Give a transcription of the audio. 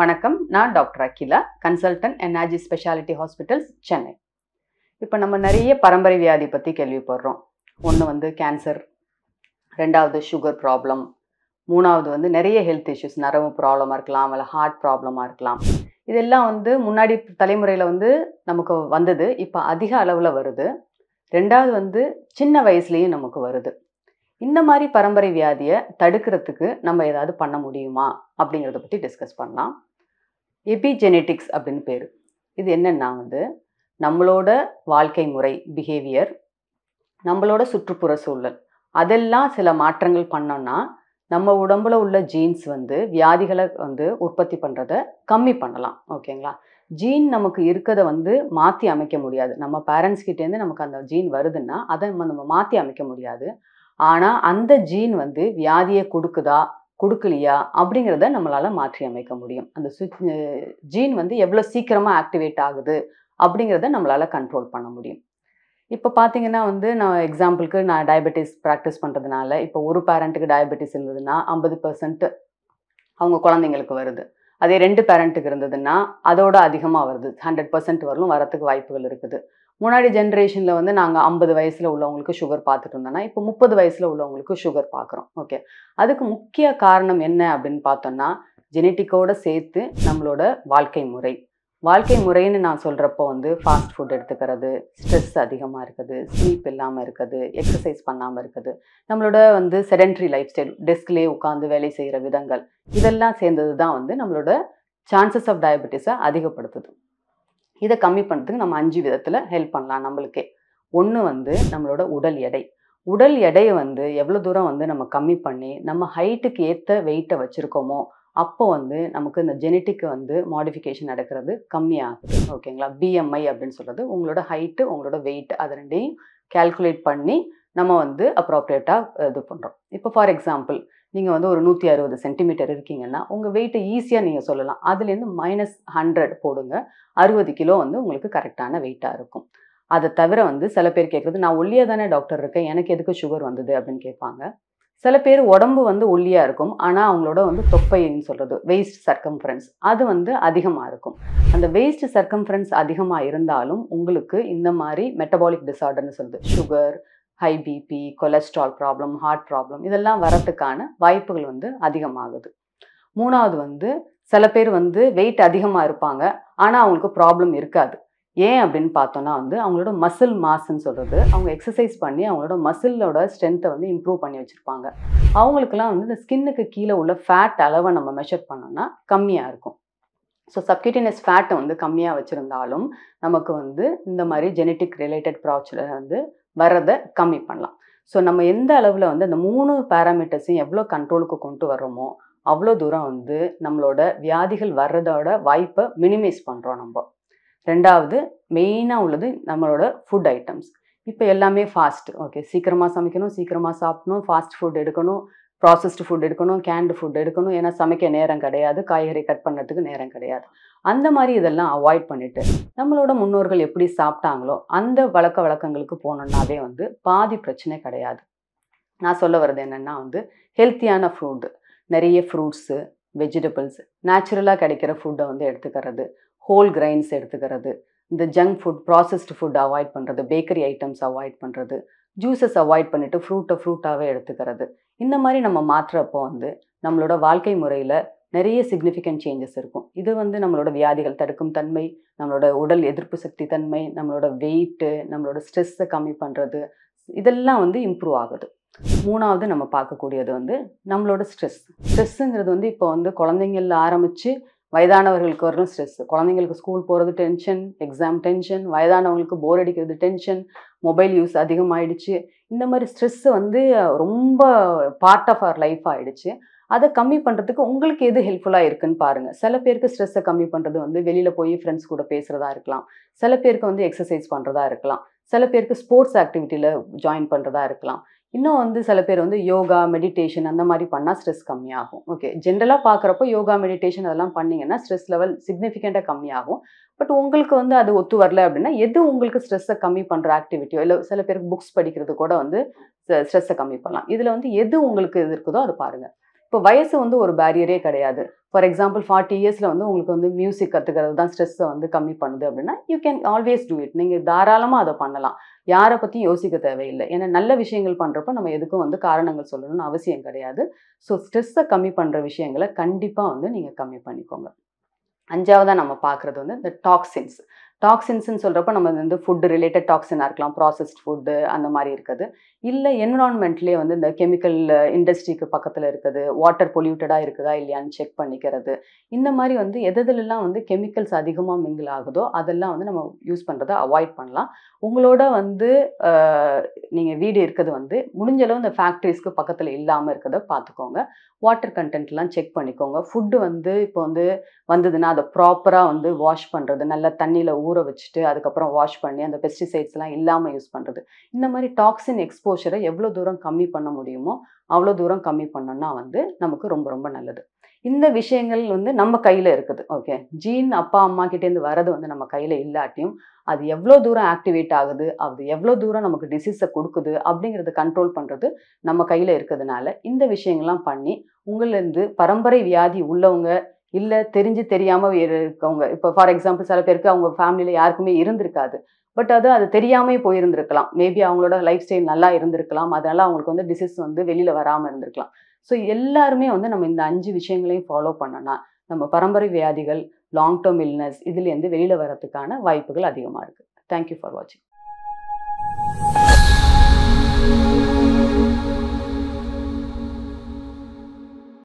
வணக்கம் நான் doctor Akila consultant energy speciality hospitals Chennai இப்போ நம்ம நிறைய பரம்பரை வியாதி பற்றி கேள்விப்படுறோம் ஒன்று வந்து கேன்சர் ரெண்டாவது சுகர் ப்ராப்ளம் மூணாவது வந்து நிறைய ஹெல்த் இஷ்யூஸ் நரம்பு ப்ராப்ளமாக இருக்கலாம் இல்லை ஹார்ட் ப்ராப்ளமாக இருக்கலாம் இதெல்லாம் வந்து முன்னாடி தலைமுறையில் வந்து நமக்கு வந்தது இப்போ அதிக அளவில் வருது ரெண்டாவது வந்து சின்ன வயசுலேயும் நமக்கு வருது இந்த மாதிரி பரம்பரை வியாதியை தடுக்கிறதுக்கு நம்ம ஏதாவது பண்ண முடியுமா அப்படிங்கிறத பற்றி டிஸ்கஸ் பண்ணலாம் எபிஜெனெட்டிக்ஸ் அப்படின்னு பேர் இது என்னென்னா வந்து நம்மளோட வாழ்க்கை முறை பிஹேவியர் நம்மளோட சுற்றுப்புற சூழல் அதெல்லாம் சில மாற்றங்கள் பண்ணோன்னா நம்ம உடம்புல உள்ள ஜீன்ஸ் வந்து வியாதிகளை வந்து உற்பத்தி பண்ணுறத கம்மி பண்ணலாம் ஓகேங்களா ஜீன் நமக்கு இருக்கிறத வந்து மாற்றி அமைக்க முடியாது நம்ம பேரண்ட்ஸ் கிட்டேருந்து நமக்கு அந்த ஜீன் வருதுன்னா அதை நம்ம மாற்றி அமைக்க முடியாது ஆனால் அந்த ஜீன் வந்து வியாதியை கொடுக்குதா கொடுக்கலையா அப்படிங்கிறத நம்மளால் மாற்றி அமைக்க முடியும் அந்த ஜீன் வந்து எவ்வளோ சீக்கிரமாக ஆக்டிவேட் ஆகுது அப்படிங்கிறத நம்மளால் கண்ட்ரோல் பண்ண முடியும் இப்போ பார்த்தீங்கன்னா வந்து நான் எக்ஸாம்பிளுக்கு நான் டயபெட்டிஸ் ப்ராக்டிஸ் பண்ணுறதுனால இப்போ ஒரு பேரண்ட்டுக்கு டயபெட்டிஸ் இருந்ததுன்னா ஐம்பது பர்சன்ட் அவங்க குழந்தைங்களுக்கு வருது அதே ரெண்டு பேரண்ட்டுக்கு இருந்ததுன்னா அதோட அதிகமாக வருது ஹண்ட்ரட் பர்சன்ட் வரலும் வரத்துக்கு வாய்ப்புகள் இருக்குது முன்னாடி ஜென்ரேஷனில் வந்து நாங்கள் ஐம்பது வயசில் உள்ளவங்களுக்கு சுகர் பார்த்துட்டு இருந்தோம்னா இப்போ முப்பது வயசில் உள்ளவங்களுக்கு சுகர் பார்க்குறோம் ஓகே அதுக்கு முக்கிய காரணம் என்ன அப்படின்னு பார்த்தோம்னா ஜெனட்டிக்கோடு சேர்த்து நம்மளோட வாழ்க்கை முறை வாழ்க்கை முறைன்னு நான் சொல்கிறப்போ வந்து ஃபாஸ்ட் ஃபுட் எடுத்துக்கிறது ஸ்ட்ரெஸ் அதிகமாக இருக்குது ஸ்லீப் இல்லாமல் இருக்குது எக்ஸசைஸ் பண்ணாமல் இருக்குது நம்மளோட வந்து செடென்ட்ரி லைஃப் ஸ்டைல் டெஸ்க்லேயே உட்காந்து வேலை செய்கிற விதங்கள் இதெல்லாம் சேர்ந்தது தான் வந்து நம்மளோட சான்சஸ் ஆஃப் டயபெட்டிஸை அதிகப்படுத்துது இதை கம்மி பண்ணுறதுக்கு நம்ம அஞ்சு விதத்தில் ஹெல்ப் பண்ணலாம் நம்மளுக்கே ஒன்று வந்து நம்மளோட உடல் எடை உடல் எடையை வந்து எவ்வளோ தூரம் வந்து நம்ம கம்மி பண்ணி நம்ம ஹைட்டுக்கு ஏற்ற வெயிட்டை வச்சுருக்கோமோ அப்போ வந்து நமக்கு இந்த ஜெனட்டிக்கு வந்து மாடிஃபிகேஷன் நடக்கிறது கம்மியாகுது ஓகேங்களா பிஎம்ஐ அப்படின்னு சொல்கிறது உங்களோட ஹைட்டு உங்களோட வெயிட் அது ரெண்டையும் கேல்குலேட் பண்ணி நம்ம வந்து அப்ராப்ரியேட்டாக இது பண்ணுறோம் இப்போ ஃபார் எக்ஸாம்பிள் நீங்கள் வந்து ஒரு நூற்றி அறுபது சென்டிமீட்டர் இருக்கீங்கன்னா உங்கள் வெயிட்டை ஈஸியாக நீங்கள் சொல்லலாம் அதுலேருந்து மைனஸ் ஹண்ட்ரட் போடுங்க அறுபது கிலோ வந்து உங்களுக்கு கரெக்டான வெயிட்டாக இருக்கும் அதை தவிர வந்து சில பேர் கேட்குறது நான் ஒல்லியாக தானே டாக்டர் இருக்கேன் எனக்கு எதுக்கு சுகர் வந்தது அப்படின்னு கேட்பாங்க சில பேர் உடம்பு வந்து ஒல்லியாக இருக்கும் ஆனால் அவங்களோட வந்து தொப்பைன்னு சொல்கிறது வேஸ்ட் சர்க்கம்ஃபரன்ஸ் அது வந்து அதிகமாக இருக்கும் அந்த வேஸ்ட் சர்க்கம்ஃபரன்ஸ் அதிகமாக இருந்தாலும் உங்களுக்கு இந்த மாதிரி மெட்டபாலிக் டிசார்டர்னு சொல்லுது sugar high BP cholesterol problem heart problem இதெல்லாம் வரத்துக்கான வாய்ப்புகள் வந்து அதிகமாகுது மூணாவது வந்து சில பேர் வந்து வெயிட் அதிகமாக இருப்பாங்க ஆனால் அவங்களுக்கு ப்ராப்ளம் இருக்காது ஏன் அப்படின்னு பார்த்தோன்னா வந்து அவங்களோட மசில் மாஸ்ன்னு சொல்கிறது அவங்க எக்ஸசைஸ் பண்ணி அவங்களோட மசிலோட ஸ்ட்ரென்த்தை வந்து இம்ப்ரூவ் பண்ணி வச்சுருப்பாங்க அவங்களுக்குலாம் வந்து இந்த ஸ்கின்னுக்கு கீழே உள்ள ஃபேட் அளவை நம்ம மெஷர் பண்ணோம்னா கம்மியாக இருக்கும் ஸோ சப்கியூட்டினஸ் ஃபேட்டை வந்து கம்மியாக வச்சுருந்தாலும் நமக்கு வந்து இந்த மாதிரி ஜெனட்டிக் ரிலேட்டட் ப்ராப்ளில் வந்து வரதை கம்மி பண்ணலாம் ஸோ நம்ம எந்த அளவில் வந்து அந்த மூணு பேராமீட்டர்ஸையும் எவ்வளோ கண்ட்ரோலுக்கு கொண்டு வரோமோ அவ்வளோ தூரம் வந்து நம்மளோட வியாதிகள் வர்றதோட வாய்ப்பை மினிமைஸ் பண்ணுறோம் நம்ம ரெண்டாவது மெயினாக உள்ளது நம்மளோட ஃபுட் ஐட்டம்ஸ் இப்போ எல்லாமே ஃபாஸ்ட் ஓகே சீக்கிரமாக சமைக்கணும் சீக்கிரமாக சாப்பிடணும் ஃபாஸ்ட் ஃபுட் எடுக்கணும் ப்ராசஸ்டு ஃபுட் எடுக்கணும் கேண்டு ஃபுட் எடுக்கணும் ஏன்னா சமைக்க நேரம் கிடையாது காய்கறி கட் பண்ணுறதுக்கு நேரம் கிடையாது அந்த மாதிரி இதெல்லாம் அவாய்ட் பண்ணிவிட்டு நம்மளோட முன்னோர்கள் எப்படி சாப்பிட்டாங்களோ அந்த வழக்க வழக்கங்களுக்கு போனோன்னாவே வந்து பாதி பிரச்சனை கிடையாது நான் சொல்ல வர்றது என்னென்னா வந்து ஹெல்த்தியான ஃபுட்டு நிறைய ஃப்ரூட்ஸு வெஜிடபிள்ஸ் நேச்சுரலாக கிடைக்கிற ஃபுட்டை வந்து எடுத்துக்கிறது ஹோல் கிரைன்ஸ் எடுத்துக்கிறது இந்த junk food processed food avoid பண்ணுறது பேக்கரி ஐட்டம்ஸ் அவாய்ட் பண்ணுறது ஜூஸஸ் அவாய்ட் பண்ணிவிட்டு ஃப்ரூட்டை ஃப்ரூட்டாகவே எடுத்துக்கிறது இந்த மாதிரி நம்ம மாற்றுறப்போ வந்து நம்மளோட வாழ்க்கை முறையில் நிறைய சிக்னிஃபிகண்ட் சேஞ்சஸ் இருக்கும் இது வந்து நம்மளோட வியாதிகள் தடுக்கும் தன்மை நம்மளோட உடல் எதிர்ப்பு சக்தி தன்மை நம்மளோட வெயிட்டு நம்மளோட ஸ்ட்ரெஸ்ஸை கம்மி பண்ணுறது இதெல்லாம் வந்து இம்ப்ரூவ் ஆகுது மூணாவது நம்ம பார்க்கக்கூடியது வந்து நம்மளோட ஸ்ட்ரெஸ் ஸ்ட்ரெஸ்ஸுங்கிறது வந்து இப்போ வந்து குழந்தைங்களில் ஆரம்பித்து வயதானவர்களுக்கு வரும் ஸ்ட்ரெஸ் குழந்தைங்களுக்கு ஸ்கூல் போகிறது டென்ஷன் எக்ஸாம் டென்ஷன் வயதானவங்களுக்கு போர் அடிக்கிறது டென்ஷன் மொபைல் யூஸ் அதிகமாகிடுச்சு இந்த மாதிரி ஸ்ட்ரெஸ்ஸு வந்து ரொம்ப பார்ட் ஆஃப் அவர் லைஃப் ஆகிடுச்சு அதை கம்மி பண்ணுறதுக்கு உங்களுக்கு எது ஹெல்ப்ஃபுல்லாக இருக்குன்னு பாருங்கள் சில பேருக்கு ஸ்ட்ரெஸ்ஸை கம்மி பண்ணுறது வந்து வெளியில் போய் ஃப்ரெண்ட்ஸ் கூட பேசுகிறதா இருக்கலாம் சில பேருக்கு வந்து எக்ஸசைஸ் பண்ணுறதா இருக்கலாம் சில பேருக்கு ஸ்போர்ட்ஸ் ஆக்டிவிட்டியில் ஜாயின் பண்ணுறதா இருக்கலாம் இன்னும் வந்து சில பேர் வந்து யோகா மெடிடேஷன் அந்த மாதிரி பண்ணால் ஸ்ட்ரெஸ் கம்மியாகும் ஓகே ஜென்ரலாக பார்க்குறப்போ யோகா மெடிடேஷன் அதெல்லாம் பண்ணிங்கன்னா ஸ்ட்ரெஸ் லெவல் சிக்னிஃபிகண்ட்டாக கம்மியாகும் பட் உங்களுக்கு வந்து அது ஒத்து வரல அப்படின்னா எது உங்களுக்கு ஸ்ட்ரெஸ்ஸை கம்மி பண்ணுற ஆக்டிவிட்டியோ இல்லை சில பேருக்கு புக்ஸ் படிக்கிறது கூட வந்து ஸ்ட்ரெஸ்ஸை கம்மி பண்ணலாம் இதில் வந்து எது உங்களுக்கு இது இருக்குதோ அதை பாருங்கள் இப்போ வயசு வந்து ஒரு பேரியரே கிடையாது ஃபார் எக்ஸாம்பிள் ஃபார்ட்டி இயர்ஸில் வந்து உங்களுக்கு வந்து மியூசிக் கற்றுக்கிறது தான் ஸ்ட்ரெஸ்ஸை வந்து கம்மி பண்ணுது அப்படின்னா you can always do it நீங்கள் தாராளமாக அதை பண்ணலாம் யாரை பற்றியும் யோசிக்க தேவையில்லை ஏன்னா நல்ல விஷயங்கள் பண்ணுறப்ப நம்ம எதுக்கும் வந்து காரணங்கள் சொல்லணும்னு அவசியம் கிடையாது ஸோ ஸ்ட்ரெஸ்ஸை கம்மி பண்ணுற விஷயங்களை கண்டிப்பாக வந்து நீங்கள் கம்மி பண்ணிக்கோங்க அஞ்சாவதாக நம்ம பார்க்குறது வந்து இந்த டாக்ஸின்ஸ் டாக்ஸின்ஸ்னு சொல்கிறப்ப நம்ம வந்து ஃபுட்டு ரிலேட்டட் டாக்ஸினாக இருக்கலாம் ப்ராசஸ்ட் ஃபுட்டு அந்த மாதிரி இருக்குது இல்லை என்விரான்மெண்ட்லேயே வந்து இந்த கெமிக்கல் இண்டஸ்ட்ரிக்கு பக்கத்தில் இருக்குது வாட்டர் பொல்யூட்டடாக இருக்குதா இல்லையான்னு செக் பண்ணிக்கிறது இந்த மாதிரி வந்து எதெல்லாம் வந்து கெமிக்கல்ஸ் அதிகமாக மிங்கிள் ஆகுதோ அதெல்லாம் வந்து நம்ம யூஸ் பண்ணுறதை அவாய்ட் பண்ணலாம் உங்களோட வந்து நீங்கள் வீடு இருக்கிறது வந்து முடிஞ்சளவு இந்த ஃபேக்ட்ரிஸ்க்கு பக்கத்தில் இல்லாமல் இருக்கிறத பார்த்துக்கோங்க வாட்டர் கண்டென்ட்லாம் செக் பண்ணிக்கோங்க ஃபுட்டு வந்து இப்போ வந்து வந்ததுன்னா அதை ப்ராப்பராக வந்து வாஷ் பண்ணுறது நல்லா தண்ணியில் ஊற ஊற வச்சுட்டு அதுக்கப்புறம் வாஷ் பண்ணி அந்த பெஸ்டிசைட்ஸ்லாம் இல்லாமல் யூஸ் பண்ணுறது இந்த மாதிரி டாக்ஸின் எக்ஸ்போஷரை எவ்வளோ தூரம் கம்மி பண்ண முடியுமோ அவ்வளோ தூரம் கம்மி பண்ணோன்னா வந்து நமக்கு ரொம்ப ரொம்ப நல்லது இந்த விஷயங்கள் வந்து நம்ம கையில் இருக்குது ஓகே ஜீன் அப்பா அம்மா கிட்டேருந்து வர்றது வந்து நம்ம கையில் இல்லாட்டியும் அது எவ்வளோ தூரம் ஆக்டிவேட் ஆகுது அது எவ்வளோ தூரம் நமக்கு டிசீஸை கொடுக்குது அப்படிங்கிறத கண்ட்ரோல் பண்ணுறது நம்ம கையில் இருக்கிறதுனால இந்த விஷயங்கள்லாம் பண்ணி உங்களிருந்து பரம்பரை வியாதி உள்ளவங்க இல்லை தெரிஞ்சு தெரியாமல் இருக்கவங்க இப்போ ஃபார் எக்ஸாம்பிள் சில பேருக்கு அவங்க ஃபேமிலியில் யாருக்குமே இருந்திருக்காது பட் அது அது தெரியாமே போயிருந்திருக்கலாம் மேபி அவங்களோட லைஃப் ஸ்டைல் நல்லா இருந்திருக்கலாம் அதனால் அவங்களுக்கு வந்து டிசீஸ் வந்து வெளியில் வராமல் இருந்திருக்கலாம் ஸோ எல்லாருமே வந்து நம்ம இந்த அஞ்சு விஷயங்களையும் ஃபாலோ பண்ணனா நம்ம பரம்பரை வியாதிகள் லாங் டேர்ம் இல்னஸ் இதுலேருந்து வெளியில் வரதுக்கான வாய்ப்புகள் அதிகமாக இருக்குது தேங்க்யூ ஃபார் வாட்சிங்